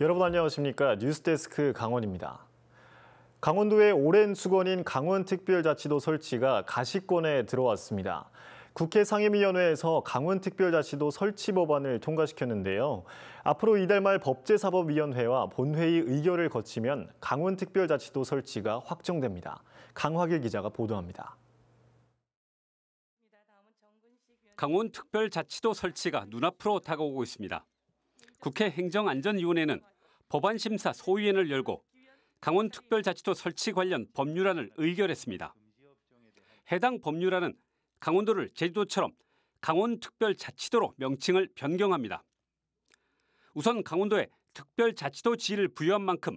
여러분 안녕하십니까 뉴스데스크 강원입니다. 강원도의 오랜 수건인 강원특별자치도 설치가 가시권에 들어왔습니다. 국회 상임위원회에서 강원특별자치도 설치 법안을 통과시켰는데요. 앞으로 이달 말 법제사법위원회와 본회의 의결을 거치면 강원특별자치도 설치가 확정됩니다. 강화길 기자가 보도합니다. 강원특별자치도 설치가 눈앞으로 다가오고 있습니다. 국회 행정안전위원회는 법안 심사 소위원을 열고 강원특별자치도 설치 관련 법률안을 의결했습니다. 해당 법률안은 강원도를 제주도처럼 강원특별자치도로 명칭을 변경합니다. 우선 강원도에 특별자치도 지위를 부여한 만큼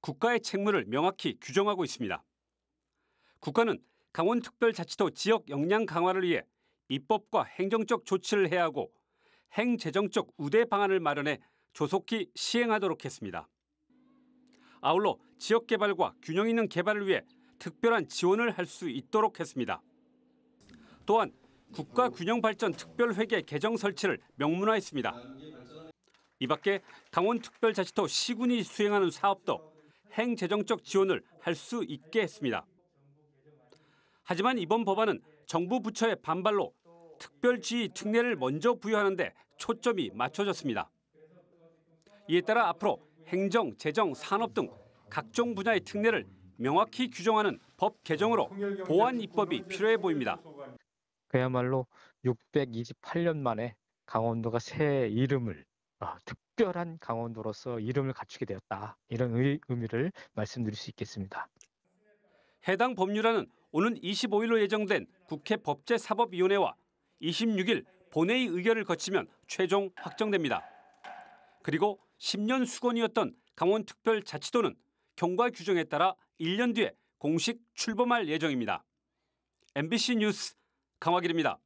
국가의 책무를 명확히 규정하고 있습니다. 국가는 강원특별자치도 지역 역량 강화를 위해 입법과 행정적 조치를 해야 하고 행재정적 우대 방안을 마련해 조속히 시행하도록 했습니다. 아울러 지역 개발과 균형 있는 개발을 위해 특별한 지원을 할 수 있도록 했습니다. 또한 국가균형발전특별회계 개정 설치를 명문화했습니다. 이 밖에 강원특별자치도 시군이 수행하는 사업도 행재정적 지원을 할 수 있게 했습니다. 하지만 이번 법안은 정부 부처의 반발로 특별지위 특례를 먼저 부여하는데 초점이 맞춰졌습니다. 이에 따라 앞으로 행정, 재정, 산업 등 각종 분야의 특례를 명확히 규정하는 법 개정으로 보완 입법이 필요해 보입니다. 그야말로 628년 만에 강원도가 새 이름을 어, 특별한 강원도로서 이름을 갖추게 되었다. 이런 의, 의미를 말씀드릴 수 있겠습니다. 해당 법률안은 오는 25일로 예정된 국회 법제사법위원회와 26일 본회의 의결을 거치면 최종 확정됩니다. 그리고 10년 수건이었던 강원특별자치도는 경과 규정에 따라 1년 뒤에 공식 출범할 예정입니다. MBC 뉴스 강화길입니다.